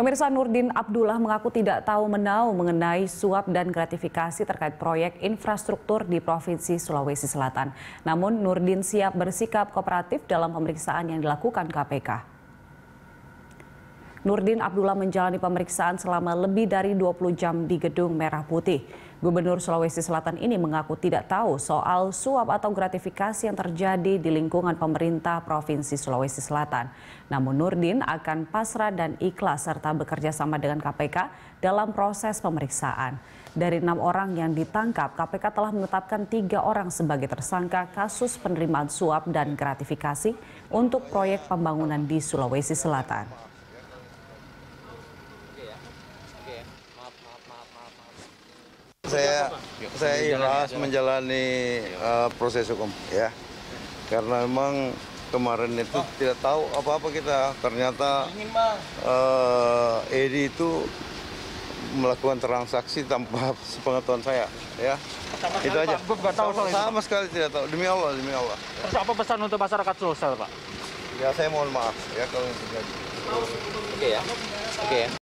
Pemirsa Nurdin Abdullah mengaku tidak tahu menau mengenai suap dan gratifikasi terkait proyek infrastruktur di Provinsi Sulawesi Selatan. Namun Nurdin siap bersikap kooperatif dalam pemeriksaan yang dilakukan KPK. Nurdin Abdullah menjalani pemeriksaan selama lebih dari 20 jam di Gedung Merah Putih. Gubernur Sulawesi Selatan ini mengaku tidak tahu soal suap atau gratifikasi yang terjadi di lingkungan pemerintah Provinsi Sulawesi Selatan. Namun Nurdin akan pasrah dan ikhlas serta bekerja sama dengan KPK dalam proses pemeriksaan. Dari enam orang yang ditangkap, KPK telah menetapkan tiga orang sebagai tersangka kasus penerimaan suap dan gratifikasi untuk proyek pembangunan di Sulawesi Selatan. Oke, maaf, maaf, maaf, maaf. maaf. Saya saya ikhlas menjalani uh, proses hukum ya. Karena memang kemarin itu oh. tidak tahu apa-apa kita. Ternyata uh, Edi itu melakukan transaksi tanpa sepengetahuan saya ya sama itu aja pak, gak tahu sama, sama sekali tidak tahu demi Allah demi Allah apa pesan untuk masyarakat Sulsel pak ya saya mohon maaf ya kalau terjadi oke okay, ya oke ya